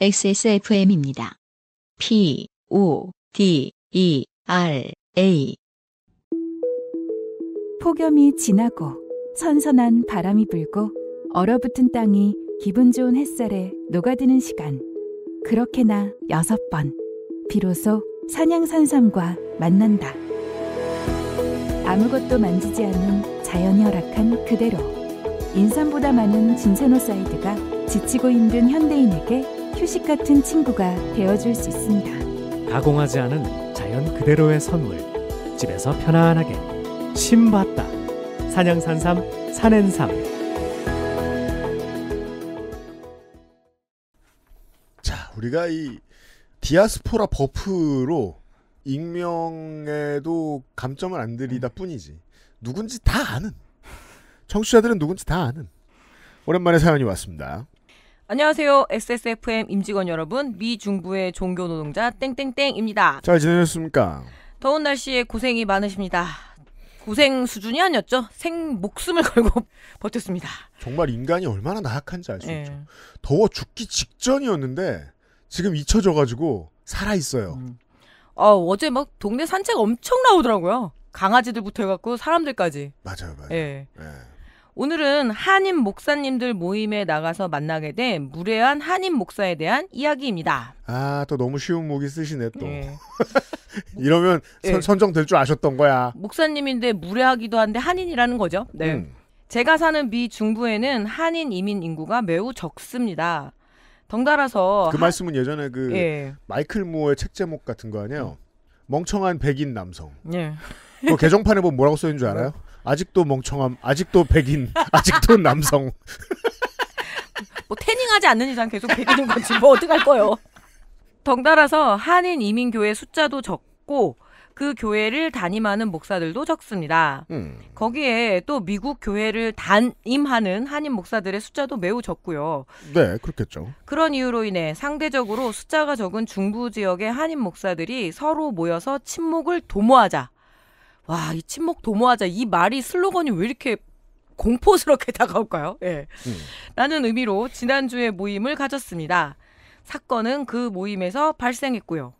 XSFM입니다. P, O, D, E, R, A. 폭염이 지나고 선선한 바람이 불고 얼어붙은 땅이 기분 좋은 햇살에 녹아드는 시간. 그렇게나 여섯 번. 비로소 산양산삼과 만난다. 아무것도 만지지 않은 자연이 허락한 그대로. 인삼보다 많은 진세노사이드가 지치고 힘든 현대인에게 휴식 같은 친구가 되어줄 수 있습니다. 가공하지 않은 자연 그대로의 선물. 집에서 편안하게 심봤다. 산양산삼 산엔삼. 자, 우리가 이 디아스포라 버프로 익명에도 감점을 안 드리다 뿐이지 누군지 다 아는 청취자들은 누군지 다 아는 오랜만에 사연이 왔습니다. 안녕하세요. XSFM 임직원 여러분, 미 중부의 종교 노동자 땡땡땡입니다. 잘 지내셨습니까? 더운 날씨에 고생이 많으십니다. 고생 수준이 아니었죠. 생 목숨을 걸고 버텼습니다. 정말 인간이 얼마나 나약한지 알수 네. 예. 있죠. 더워 죽기 직전이었는데 지금 잊혀져가지고 살아 있어요. 음. 어, 어제 막 동네 산책 엄청 나오더라고요. 강아지들부터 해갖고 사람들까지. 맞아요, 맞아요. 예. 네. 네. 오늘은 한인 목사님들 모임에 나가서 만나게 된 무례한 한인 목사에 대한 이야기입니다. 아, 또 너무 쉬운 목이 쓰시네, 또. 예. 이러면 예. 선, 정될줄 아셨던 거야. 목사님인데 무례하기도 한데 한인이라는 거죠. 네. 음. 제가 사는 미 중부에는 한인 이민 인구가 매우 적습니다. 덩달아서 그 한... 말씀은 예전에 그 예. 마이클 무어의 책 제목 같은 거 아니에요? 음. 멍청한 백인 남성. 예. 그 개정판에 보면 뭐라고 써 있는 줄 알아요? 아직도 멍청함, 아직도 백인, 아직도 남성. 뭐 태닝하지 않는 이상 계속 백인인 건지 뭐 어떡할 거요. 예 덩달아서 한인 이민 교회 숫자도 적고 그 교회를 담임하는 목사들도 적습니다. 음. 거기에 또 미국 교회를 담임하는 한인 목사들의 숫자도 매우 적고요. 네, 그렇겠죠. 그런 이유로 인해 상대적으로 숫자가 적은 중부 지역의 한인 목사들이 서로 모여서 침묵을 도모하자 와, 이 침묵 도모하자 이 말이 슬로건이 왜 이렇게 공포스럽게 다가올까요? 예. 음. 라는 의미로 지난주에 모임을 가졌습니다. 사건은 그 모임에서 발생했고요.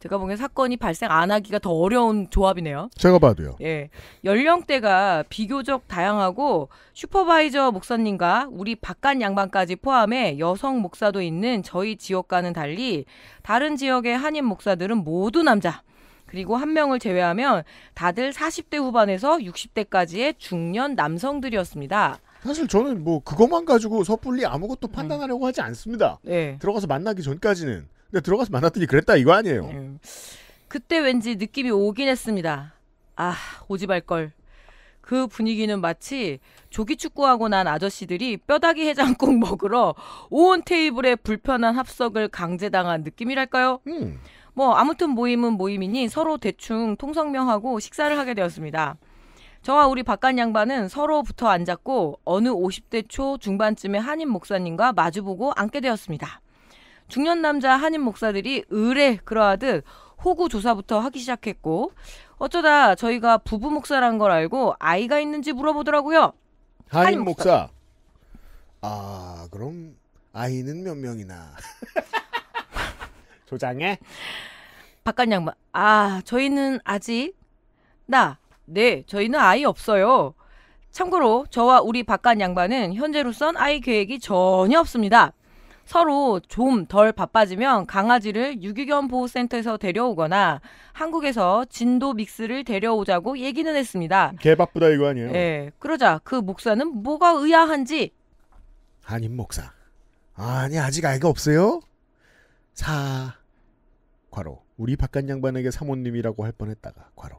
제가 보기엔 사건이 발생 안 하기가 더 어려운 조합이네요. 제가 봐도요. 예. 연령대가 비교적 다양하고 슈퍼바이저 목사님과 우리 바깥 양반까지 포함해 여성 목사도 있는 저희 지역과는 달리 다른 지역의 한인 목사들은 모두 남자. 그리고 한 명을 제외하면 다들 40대 후반에서 60대까지의 중년 남성들이었습니다. 사실 저는 뭐 그것만 가지고 섣불리 아무것도 음. 판단하려고 음. 하지 않습니다. 네. 들어가서 만나기 전까지는. 근데 들어가서 만났더니 그랬다 이거 아니에요. 음. 그때 왠지 느낌이 오긴 했습니다. 아, 오지 말걸. 그 분위기는 마치 조기 축구하고 난 아저씨들이 뼈다귀 해장국 먹으러 온 테이블에 불편한 합석을 강제당한 느낌이랄까요? 음. 뭐 아무튼 모임은 모임이니 서로 대충 통성명하고 식사를 하게 되었습니다. 저와 우리 바깥 양반은 서로 붙어 앉았고 어느 50대 초중반쯤에 한인 목사님과 마주보고 앉게 되었습니다. 중년 남자 한인 목사들이 의뢰 그러하듯 호구 조사부터 하기 시작했고 어쩌다 저희가 부부 목사란 걸 알고 아이가 있는지 물어보더라고요. 한인, 한인 목사. 목사. 아 그럼 아이는 몇 명이나? 조장해. 바깥 양반. 아, 저희는 아직 나. 네, 저희는 아이 없어요. 참고로 저와 우리 바깥 양반은 현재로선 아이 계획이 전혀 없습니다. 서로 좀 덜 바빠지면 강아지를 유기견 보호센터에서 데려오거나 한국에서 진도 믹스를 데려오자고 얘기는 했습니다. 개 바쁘다 이거 아니에요? 예. 그러자 그 목사는 뭐가 의아한지 한인 목사. 아니 아직 아이가 없어요? 사 과로 우리 바깥 양반에게 사모님이라고 할 뻔했다가 과로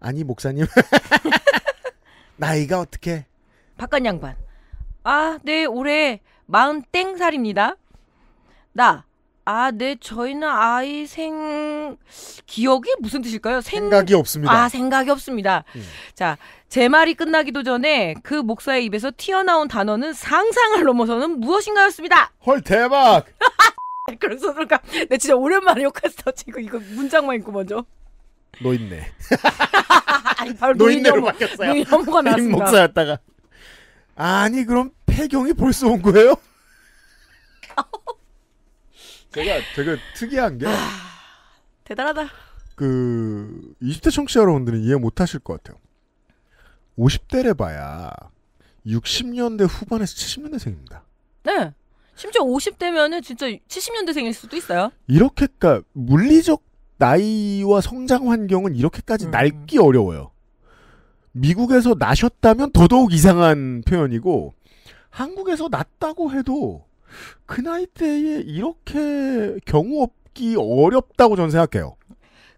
아니 목사님 나이가 어떻게 바깥 양반 아 네 올해 마흔 땡 살입니다 나 아, 네, 저희는 아이 생, 기억이 무슨 뜻일까요? 생... 생각이 없습니다. 아, 생각이 없습니다. 음. 자, 제 말이 끝나기도 전에 그 목사의 입에서 튀어나온 단어는 상상을 넘어서는 무엇인가였습니다. 헐, 대박! 그런 소설가. 내 진짜 오랜만에 욕했어. 지금 이거 문장만 읽고 먼저. 노인네. 아니 바로 노인네로 바뀌었어요. 노인혐오가 나왔습니다. 목사였다가. 아니 그럼 폐경이 벌써 온 거예요? 제가 되게 특이한 게 아, 대단하다. 그 20대 청취자 여러분들은 이해 못하실 것 같아요. 50대를 봐야 60년대 후반에서 70년대생입니다. 네. 심지어 50대면은 진짜 70년대생일 수도 있어요. 이렇게까 물리적 나이와 성장 환경은 이렇게까지 음. 낡기 어려워요. 미국에서 나셨다면 더더욱 이상한 표현이고 한국에서 났다고 해도 그 나이 때에 이렇게 경우 없기 어렵다고 저는 생각해요.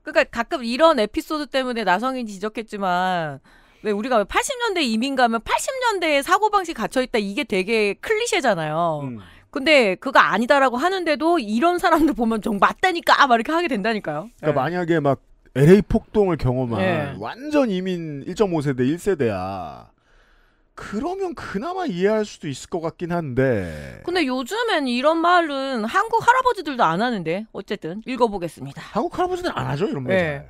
그러니까 가끔 이런 에피소드 때문에 나성인 지적했지만 왜 우리가 80년대 이민 가면 80년대에 사고방식 갇혀있다 이게 되게 클리셰잖아요. 음. 근데 그거 아니다라고 하는데도 이런 사람들 보면 좀 맞다니까 막 이렇게 하게 된다니까요. 그러니까 네. 만약에 막 LA 폭동을 경험한 네. 완전 이민 1.5세대 1세대야. 그러면 그나마 이해할 수도 있을 것 같긴 한데. 근데 요즘엔 이런 말은 한국 할아버지들도 안 하는데 어쨌든 읽어보겠습니다. 한국 할아버지들 안 하죠 이런 말. 네.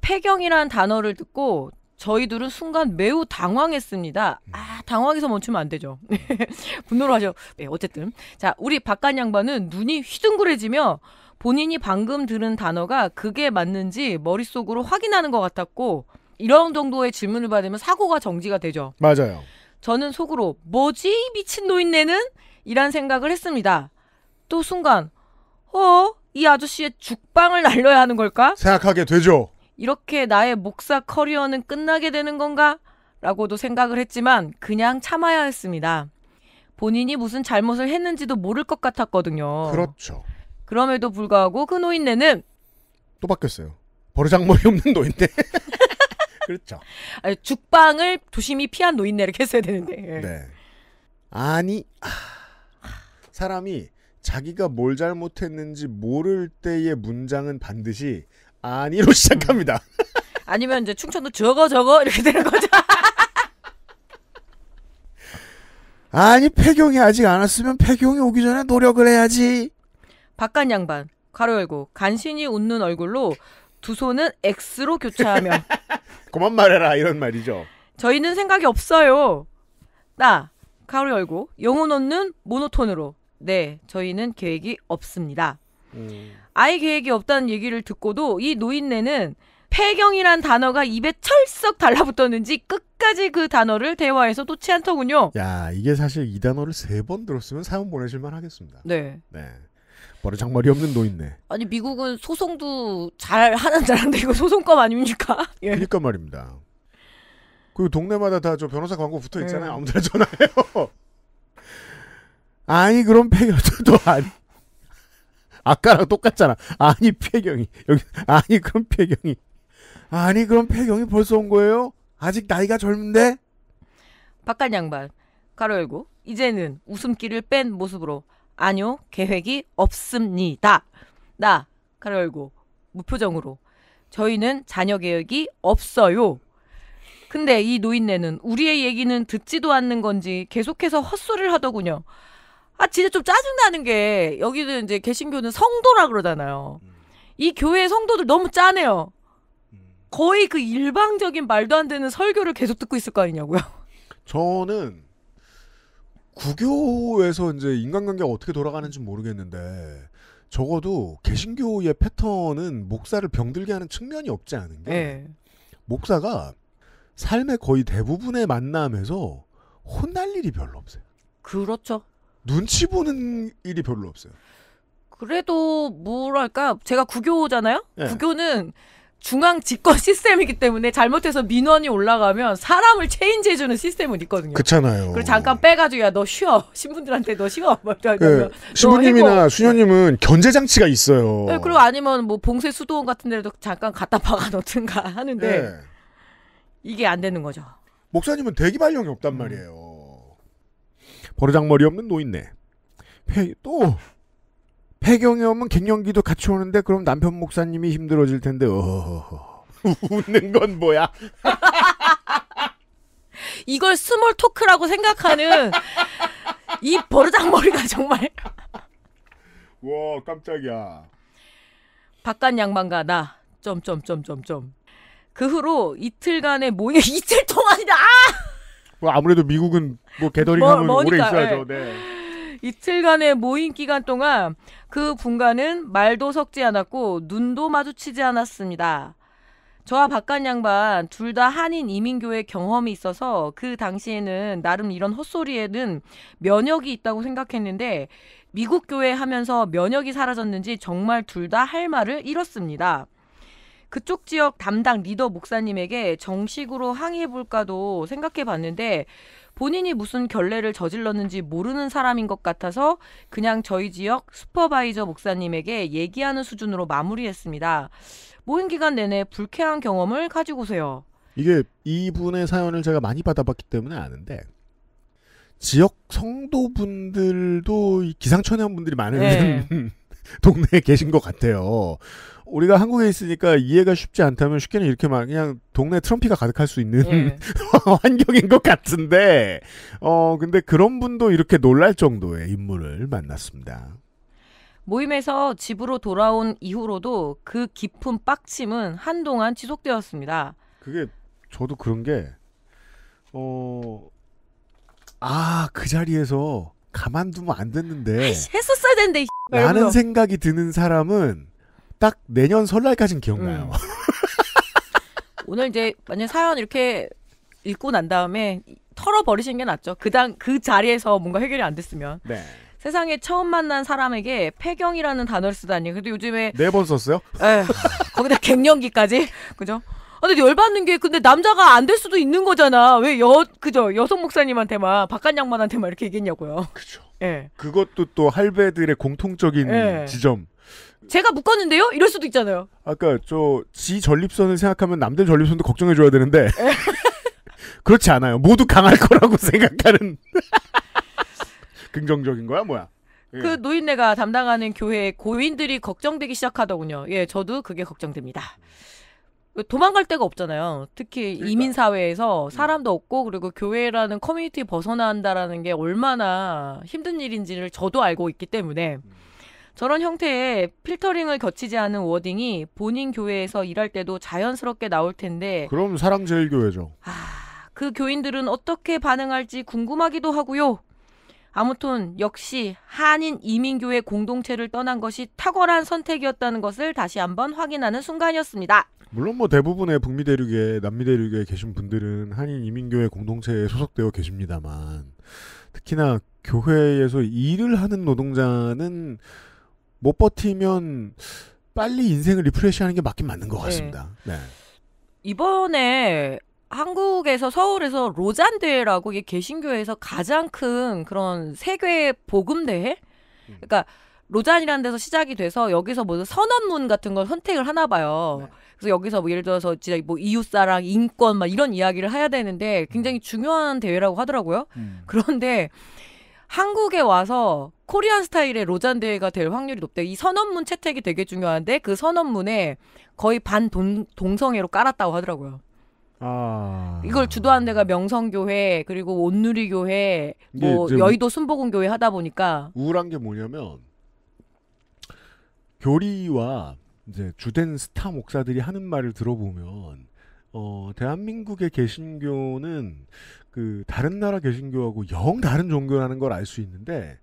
폐경이란 단어를 듣고 저희 둘은 순간 매우 당황했습니다. 음. 아, 당황해서 멈추면 안 되죠. 분노를 하죠. 네, 어쨌든. 자, 우리 바깥 양반은 눈이 휘둥그레지며 본인이 방금 들은 단어가 그게 맞는지 머릿속으로 확인하는 것 같았고, 이런 정도의 질문을 받으면 사고가 정지가 되죠. 맞아요. 저는 속으로, 뭐지? 미친 노인네는? 이란 생각을 했습니다. 또 순간, 어? 이 아저씨의 죽방을 날려야 하는 걸까? 생각하게 되죠. 이렇게 나의 목사 커리어는 끝나게 되는 건가? 라고도 생각을 했지만 그냥 참아야 했습니다. 본인이 무슨 잘못을 했는지도 모를 것 같았거든요. 그렇죠. 그럼에도 불구하고 그 노인네는 또 바뀌었어요. 버르장머리 없는 노인네. 그렇죠. 아니, 죽방을 조심히 피한 노인네를 했어야 되는데. 예. 네. 아니 아, 사람이 자기가 뭘 잘못했는지 모를 때의 문장은 반드시 아니로 시작합니다. 아니면 이제 충청도 저거 저거 이렇게 되는 거죠. 아니 폐경이 아직 안 왔으면 폐경이 오기 전에 노력을 해야지. 바깥 양반 가로 열고 간신히 웃는 얼굴로 두 손은 X로 교차하며 그만 말해라 이런 말이죠. 저희는 생각이 없어요. 나 가로 열고 영혼 없는 모노톤으로 네 저희는 계획이 없습니다. 음. 아이 계획이 없다는 얘기를 듣고도 이 노인네는 폐경이란 단어가 입에 철썩 달라붙었는지 끝까지 그 단어를 대화에서 놓지 않더군요. 야, 이게 사실 이 단어를 세 번 들었으면 사연 보내실만 하겠습니다. 네. 네. 바로 장말이 없는 노인네. 아니, 미국은 소송도 잘 하는 나라인데 이거 소송법 아닙니까? 예. 그니까 말입니다. 그리고 동네마다 다 저 변호사 광고 붙어 있잖아요. 네. 아무데나 전화해요. 아니, 그럼 폐경도 아니. 아까랑 똑같잖아. 아니 폐경이 여기 아니 그럼 폐경이 아니 그럼 폐경이 벌써 온 거예요? 아직 나이가 젊은데? 바깥 양반 가로 열고 이제는 웃음기를 뺀 모습으로 아니요 계획이 없습니다. 나 가로 열고 무표정으로 저희는 자녀 계획이 없어요. 근데 이 노인네는 우리의 얘기는 듣지도 않는 건지 계속해서 헛소리를 하더군요. 아 진짜 좀 짜증나는 게 여기는 이제 개신교는 성도라 그러잖아요. 이 교회 의 성도들 너무 짜네요. 거의 그 일방적인 말도 안 되는 설교를 계속 듣고 있을 거 아니냐고요. 저는 구교에서 이제 인간관계가 어떻게 돌아가는지 모르겠는데 적어도 개신교의 패턴은 목사를 병들게 하는 측면이 없지 않은 게 네. 목사가 삶의 거의 대부분의 만남에서 혼날 일이 별로 없어요. 그렇죠. 눈치 보는 일이 별로 없어요. 그래도 뭐랄까 제가 국교잖아요. 네. 국교는 중앙 집권 시스템이기 때문에 잘못해서 민원이 올라가면 사람을 체인지해주는 시스템은 있거든요. 그렇잖아요. 그 잠깐 빼가지고 야너 쉬어 신분들한테 너 쉬어 막이러 뭐 네. 예, 신부님이나 수녀님은 견제 장치가 있어요. 네, 그리고 아니면 뭐 봉쇄 수도원 같은 데도 잠깐 갖다 박아놓든가 하는데 네. 이게 안 되는 거죠. 목사님은 대기 발령이 없단 말이에요. 버르장머리 없는 노인네. 또 폐경이 오면 갱년기도 같이 오는데 그럼 남편 목사님이 힘들어질 텐데 어... 웃는 건 뭐야? 이걸 스몰 토크라고 생각하는 이 버르장머리가 정말 와 깜짝이야. 바깥 양반과 나 점점점점점 그 후로 이틀간의 모임 이틀 동안이다. 아! 뭐 아무래도 미국은 뭐 게더링하면 뭐, 오래 있어야죠. 예. 네. 이틀간의 모임 기간 동안 그 분간은 말도 섞지 않았고 눈도 마주치지 않았습니다. 저와 박간 양반 둘 다 한인 이민교의 경험이 있어서 그 당시에는 나름 이런 헛소리에는 면역이 있다고 생각했는데 미국 교회 하면서 면역이 사라졌는지 정말 둘 다 할 말을 잃었습니다. 그쪽 지역 담당 리더 목사님에게 정식으로 항의해 볼까도 생각해 봤는데 본인이 무슨 결례를 저질렀는지 모르는 사람인 것 같아서 그냥 저희 지역 슈퍼바이저 목사님에게 얘기하는 수준으로 마무리했습니다. 모임 기간 내내 불쾌한 경험을 가지고세요. 이게 이분의 사연을 제가 많이 받아봤기 때문에 아는데 지역 성도분들도 기상천외한 분들이 많은 네. 동네에 계신 것 같아요. 우리가 한국에 있으니까 이해가 쉽지 않다면 쉽게는 이렇게 막 그냥 동네 트럼피가 가득할 수 있는 예. 환경인 것 같은데 어 근데 그런 분도 이렇게 놀랄 정도의 인물을 만났습니다. 모임에서 집으로 돌아온 이후로도 그 깊은 빡침은 한동안 지속되었습니다. 그게 저도 그런 게 어 아 그 자리에서 가만두면 안 됐는데 했었어야 되 된대. 나는 생각이 드는 사람은 딱 내년 설날까진 기억나요. 음. 오늘 이제 만약 사연 이렇게 읽고 난 다음에 털어버리시는 게 낫죠. 그당 그 자리에서 뭔가 해결이 안 됐으면. 네. 세상에 처음 만난 사람에게 폐경이라는 단어를 쓰다니. 그래도 요즘에 네 번 썼어요? 에 예, 거기다 갱년기까지 그죠? 아, 근데 열받는 게 근데 남자가 안 될 수도 있는 거잖아. 왜 여 그죠 여성 목사님한테만 바깥 양반한테만 이렇게 얘기했냐고요. 그죠. 예. 그것도 또 할배들의 공통적인 예. 지점. 제가 묶었는데요? 이럴 수도 있잖아요. 아까 저 지 전립선을 생각하면 남들 전립선도 걱정해줘야 되는데 그렇지 않아요. 모두 강할 거라고 생각하는 긍정적인 거야 뭐야? 예. 그 노인네가 담당하는 교회 고인들이 걱정되기 시작하더군요. 예, 저도 그게 걱정됩니다. 도망갈 데가 없잖아요. 특히 그러니까. 이민 사회에서 음. 사람도 없고 그리고 교회라는 커뮤니티 벗어난다라는 게 얼마나 힘든 일인지를 저도 알고 있기 때문에 음. 저런 형태의 필터링을 거치지 않은 워딩이 본인 교회에서 일할 때도 자연스럽게 나올 텐데 그럼 사랑제일교회죠. 아, 그 교인들은 어떻게 반응할지 궁금하기도 하고요. 아무튼 역시 한인 이민교회 공동체를 떠난 것이 탁월한 선택이었다는 것을 다시 한번 확인하는 순간이었습니다. 물론 뭐 대부분의 북미 대륙에 남미 대륙에 계신 분들은 한인 이민교회 공동체에 소속되어 계십니다만 특히나 교회에서 일을 하는 노동자는 못 버티면 빨리 인생을 리프레시하는 게 맞긴 맞는 것 네. 같습니다. 네. 네. 이번에 한국에서 서울에서 로잔 대회라고 이게 개신교에서 가장 큰 그런 세계 복음 대회. 음. 그러니까 로잔이라는 데서 시작이 돼서 여기서 뭐 선언문 같은 걸 선택을 하나 봐요. 네. 그래서 여기서 뭐 예를 들어서 진짜 뭐 이웃사랑, 인권 막 이런 이야기를 해야 되는데 굉장히 음. 중요한 대회라고 하더라고요. 음. 그런데 한국에 와서 코리안 스타일의 로잔 대회가 될 확률이 높대. 이 선언문 채택이 되게 중요한데 그 선언문에 거의 반 동, 동성애로 깔았다고 하더라고요. 아... 이걸 주도한 데가 명성교회 그리고 온누리교회 뭐 여의도 순복음교회 하다 보니까 우울한 게 뭐냐면 교리와 이제 주된 스타 목사들이 하는 말을 들어보면 어, 대한민국의 개신교는 그 다른 나라 개신교하고 영 다른 종교라는 걸 알 수 있는데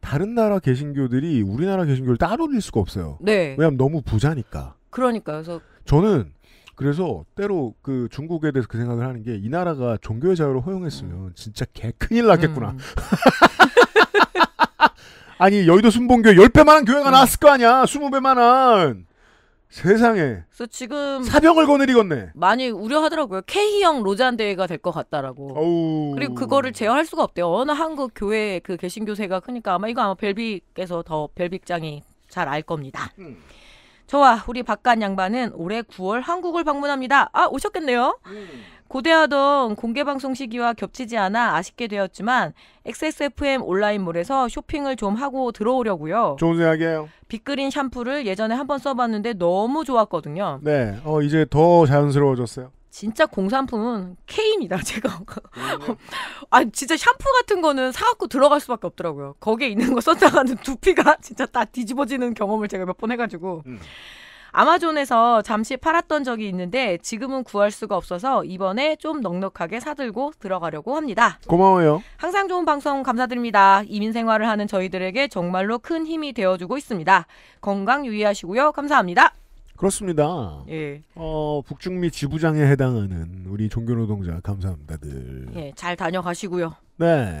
다른 나라 개신교들이 우리나라 개신교를 따돌릴 수가 없어요. 네. 왜냐면 하 너무 부자니까. 그러니까 그래서 저는 그래서 때로 그 중국에 대해서 그 생각을 하는 게 이 나라가 종교의 자유를 허용했으면 음. 진짜 개 큰일 났겠구나. 음. 아니 여의도 순봉교 10배만한 교회가 음. 나왔을 거 아니야. 20배만한. 세상에. 그래서 지금 사병을 거느리겠네. 많이 우려하더라고요. K형 로잔 대회가 될 것 같다라고. 어우. 그리고 그거를 제어할 수가 없대요. 어느 한국 교회 그 개신 교세가 크니까 그러니까 아마 이거 아마 벨빅께서 더 벨빅장이 잘 알 겁니다. 음. 저와 우리 바깥 양반은 올해 9월 한국을 방문합니다. 아 오셨겠네요. 음. 고대하던 공개방송 시기와 겹치지 않아 아쉽게 되었지만 XSFM 온라인몰에서 쇼핑을 좀 하고 들어오려고요. 좋은 생각이에요. 빅그린 샴푸를 예전에 한번 써봤는데 너무 좋았거든요. 네, 어, 이제 더 자연스러워졌어요. 진짜 공산품은 K입니다, 제가. 아, 진짜 샴푸 같은 거는 사갖고 들어갈 수밖에 없더라고요. 거기에 있는 거 썼다가는 두피가 진짜 다 뒤집어지는 경험을 제가 몇 번 해가지고. 음. 아마존에서 잠시 팔았던 적이 있는데 지금은 구할 수가 없어서 이번에 좀 넉넉하게 사들고 들어가려고 합니다. 고마워요. 항상 좋은 방송 감사드립니다. 이민 생활을 하는 저희들에게 정말로 큰 힘이 되어주고 있습니다. 건강 유의하시고요. 감사합니다. 그렇습니다. 예. 어, 북중미 지부장에 해당하는 우리 종교노동자 감사합니다들. 예, 잘 다녀가시고요. 네.